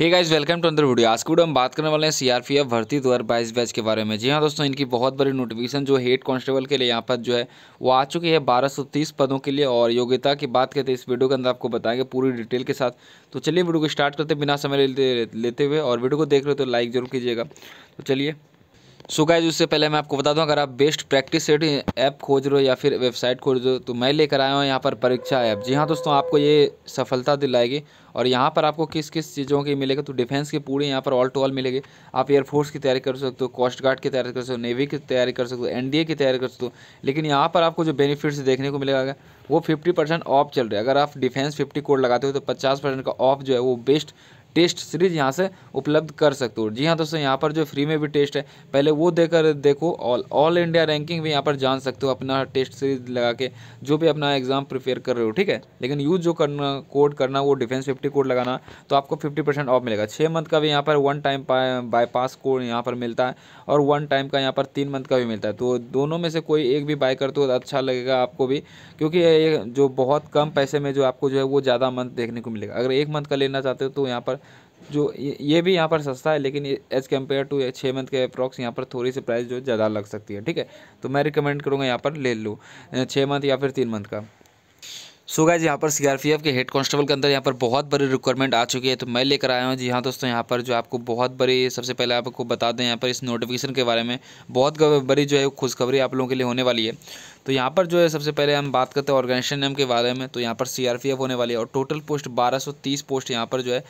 hey guys welcome to अंदर video आज video हम बात करने वाले हैं सीआरपीएफ भर्ती दो हज़ार बैच के बारे में जी हाँ दोस्तों इनकी बहुत बड़ी नोटिफिकेशन जो हेड कांस्टेबल के लिए यहाँ पर जो है वो आ चुकी है बारह सौ तीस पदों के लिए और योग्यता की बात करते इस वीडियो के अंदर आपको बताएंगे पूरी डिटेल के साथ तो चलिए वीडियो को स्टार्ट करते बिना समय लेते लेते हुए और वीडियो को देख रहे हो तो लाइक जरूर कीजिएगा तो चलिए सो गाइज उससे पहले मैं आपको बता दूं अगर आप बेस्ट प्रैक्टिस सेट ऐप खोज रहे हो या फिर वेबसाइट खोज रहे हो तो मैं लेकर आया हूँ यहाँ पर परीक्षा ऐप जी हाँ दोस्तों आपको ये सफलता दिलाएगी और यहाँ पर आपको किस किस चीज़ों की मिलेगा तो डिफेंस के पूरे यहाँ पर ऑल टू ऑल मिलेगी आप एयरफोर्स की तैयारी कर सकते हो कोस्ट गार्ड की तैयारी कर सकते हो नेवी की तैयारी कर सकते हो एन की तैयारी कर सकते हो लेकिन यहाँ पर आपको जो बेनिफिट्स देखने को मिलेगा वो फिफ्टी परसेंट ऑफ चल रहा है अगर आप डिफेंस फिफ्टी कोड लगाते हो तो पचास परसेंट का ऑफ जो है वो बेस्ट टेस्ट सीरीज यहाँ से उपलब्ध कर सकते हो जी हाँ दोस्तों यहाँ पर जो फ्री में भी टेस्ट है पहले वो देकर देखो ऑल ऑल इंडिया रैंकिंग भी यहाँ पर जान सकते हो अपना टेस्ट सीरीज लगा के जो भी अपना एग्जाम प्रिपेयर कर रहे हो ठीक है लेकिन यूज़ जो करना कोड करना वो डिफेंस फिफ्टी कोड लगाना तो आपको फिफ्टी परसेंट ऑफ मिलेगा छः मंथ का भी यहाँ पर वन टाइम बाईपास कोड यहाँ पर मिलता है और वन टाइम का यहाँ पर तीन मंथ का भी मिलता है तो दोनों में से कोई एक भी बाय करते हो तो अच्छा लगेगा आपको भी क्योंकि ये जो बहुत कम पैसे में जो आपको जो है वो ज़्यादा मंथ देखने को मिलेगा अगर एक मंथ का लेना चाहते हो तो यहाँ पर जो ये भी यहाँ पर सस्ता है लेकिन एज कम्पेयर टू छः मंथ के अप्रॉक्स यहाँ पर थोड़ी सी प्राइस जो ज़्यादा लग सकती है ठीक है तो मैं रिकमेंड करूँगा यहाँ पर ले लूँ छः मंथ या फिर तीन मंथ का सो गाइज यहाँ पर सीआरपीएफ के हेड कांस्टेबल के अंदर यहाँ पर बहुत बड़ी रिक्वायरमेंट आ चुकी है तो मैं लेकर आया हूँ जी हाँ दोस्तों यहाँ पर जो आपको बहुत बड़ी सबसे पहले आपको बता दें यहाँ पर इस नोटिफिकेशन के बारे में बहुत बड़ी जो है खुशखबरी आप लोगों के लिए होने वाली है तो यहाँ पर जो है सबसे पहले हम बात करते हैं ऑर्गेनाइजेशन नेम के बारे में तो यहाँ पर सी होने वाली है और टोटल पोस्ट बारह पोस्ट यहाँ पर जो है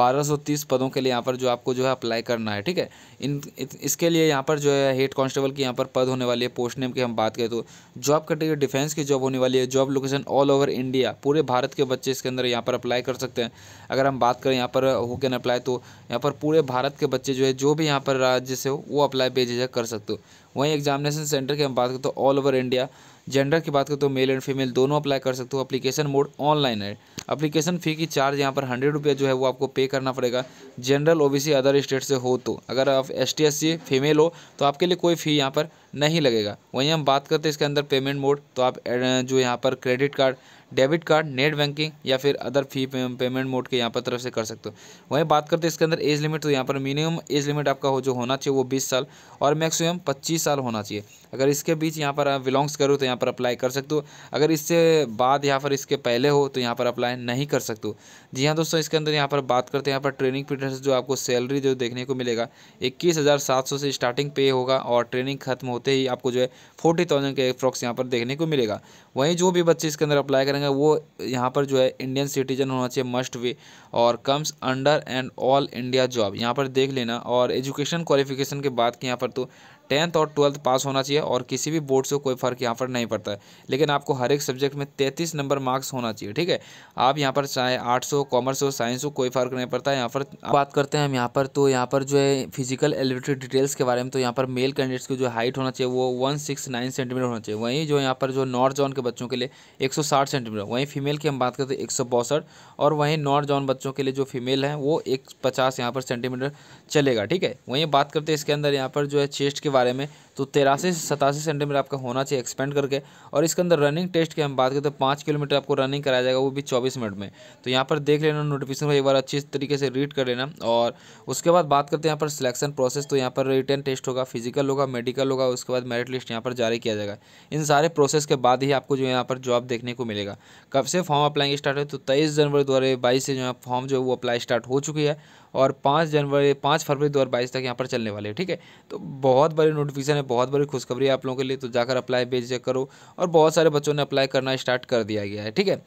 बारह पदों के लिए यहाँ पर जो आपको जो है अप्लाई करना है ठीक है इन इसके लिए यहाँ पर जो है हेड कांस्टेबल की यहाँ पर पद होने वाली है पोस्ट नेम की हम बात करें तो जॉब कटेगरी डिफेंस की जॉब होने वाली है job location all over India India पूरे भारत के बच्चे इसके अंदर यहाँ पर अप्लाई कर सकते हैं अगर हम बात करें यहाँ पर हो कैन अप्लाई तो यहाँ पर पूरे भारत के बच्चे जो है जो भी यहाँ पर राज्य से हो वो अप्लाई बेझिझक कर सकते हो वहीं एग्जामिनेशन सेंटर की हम बात करें तो ऑल ओवर इंडिया जेंडर की बात करें तो मेल एंड फीमेल दोनों अप्लाई कर सकते हो अप्लीकेशन मोड ऑनलाइन है अप्लीकेशन फ़ी की चार्ज यहाँ पर हंड्रेड रुपया जो है वो आपको पे करना पड़ेगा जनरल ओबीसी अदर स्टेट से हो तो अगर आप एस टी फीमेल हो तो आपके लिए कोई फ़ी यहाँ पर नहीं लगेगा वहीं हम बात करते हैं इसके अंदर पेमेंट मोड तो आप uh, जो यहाँ पर credit card debit card net banking या फिर अदर फी पेमेंट मोड के यहाँ पर तरफ से कर सकते हो वहीं बात करते हैं इसके अंदर एज लिमिट तो यहाँ पर मिनिमम एज लिमिट आपका हो जो होना चाहिए वो बीस साल और मैक्सिमम पच्चीस साल होना चाहिए अगर इसके बीच यहाँ पर बिलोंग्स करो तो यहाँ पर अप्लाई कर सकते हो अगर इससे बाद यहाँ पर इसके पहले हो तो यहाँ पर अप्लाई नहीं कर सकते हो जी हाँ दोस्तों इसके अंदर यहाँ पर बात करते हैं यहाँ पर ट्रेनिंग पीरियड जो आपको सैलरी जो देखने को मिलेगा इक्कीस हज़ार सात सौ से स्टार्टिंग पे होगा और ट्रेनिंग खत्म होते ही आपको जो है फोर्टी थाउजेंड के अप्रॉक्स यहाँ पर देखने को मिलेगा वहीं जो भी बच्चे इसके अंदर अप्लाई करेंगे करेंगे वो यहाँ पर जो है इंडियन सिटीजन होना चाहिए मस्ट वे और comes under and all India job यहाँ पर देख लेना और एजुकेशन क्वालिफिकेशन के बाद के यहाँ पर तो टेंथ और ट्वेल्थ पास होना चाहिए और किसी भी बोर्ड से कोई फ़र्क यहाँ पर नहीं पड़ता है लेकिन आपको हर एक सब्जेक्ट में तैंतीस नंबर मार्क्स होना चाहिए ठीक है आप यहाँ पर चाहे आर्ट्स हो कॉमर्स हो साइंस हो कोई फ़र्क नहीं पड़ता है यहाँ पर बात करते हैं हम यहाँ पर तो यहाँ पर जो है फिजिकल एलिवेटरी डिटेल्स के बारे में तो यहाँ पर मेल कैंडिडेट्स की जो हाइट होना चाहिए वो वन सिक्स नाइन सेंटीमीटर होना चाहिए वहीं जो यहाँ पर जो नॉर्थ जोन के बच्चों के लिए एक सौ साठ सेंटीमीटर वहीं फीमेल की हम बात करते हैं एक सौ बासठ और वहीं नॉर्थ जोन बच्चों के लिए जो फीमेल हैं वो एक पचास यहाँ पर सेंटीमीटर चलेगा ठीक है वहीं बात करते हैं इसके अंदर यहाँ पर जो है चेस्ट के बारे में तो तेरासी से सतासी सेंटीमीटर आपका होना चाहिए एक्सपेंड करके और इसके अंदर रनिंग टेस्ट की हम बात करें तो पाँच किलोमीटर आपको रनिंग कराया जाएगा वो भी चौबीस मिनट में तो यहाँ पर देख लेना नोटिफिकेशन को एक बार अच्छी तरीके से रीड कर लेना और उसके बाद बात करते हैं यहाँ पर सिलेक्शन प्रोसेस तो यहाँ पर रिटर्न टेस्ट होगा फिजिकल होगा मेडिकल होगा उसके बाद मेरिट लिस्ट यहाँ पर जारी किया जाएगा इन सारे प्रोसेस के बाद ही आपको जो यहाँ पर जॉब देखने को मिलेगा कब से फॉर्म अप्लाई स्टार्ट है तो तेईस जनवरी दो से जो है फॉर्म जो है वो अप्लाई स्टार्ट हो चुकी है और पाँच जनवरी पाँच फरवरी दो तक यहाँ पर चलने वाले ठीक है तो बहुत बड़ी नोटिफिकेशन है बहुत बड़ी खुशखबरी है आप लोगों के लिए तो जाकर अप्लाई भेज करो और बहुत सारे बच्चों ने अप्लाई करना स्टार्ट कर दिया गया है ठीक है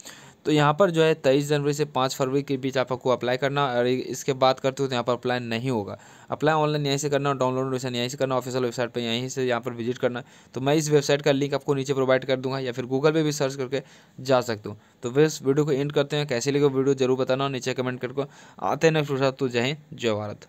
तो यहाँ पर जो है तेईस जनवरी से पाँच फरवरी के बीच आपको अप्लाई करना और इसके बाद करते हो तो यहाँ पर अप्लाई नहीं होगा अप्लाई ऑनलाइन यहीं से करना और डाउनलोड नोटिफिकेशन यहीं से करना ऑफिशियल वेबसाइट पर यहीं से यहाँ पर विजिट करना तो मैं इस वेबसाइट का लिंक आपको नीचे प्रोवाइड कर दूंगा या फिर गूगल पर भी सर्च करके जा सकते हो तो फिर इस वीडियो को एंड करते हैं कैसे लेकर वीडियो जरूर बताना नीचे कमेंट करके आते हैं नेक्स्ट तो जय हिंद जय भारत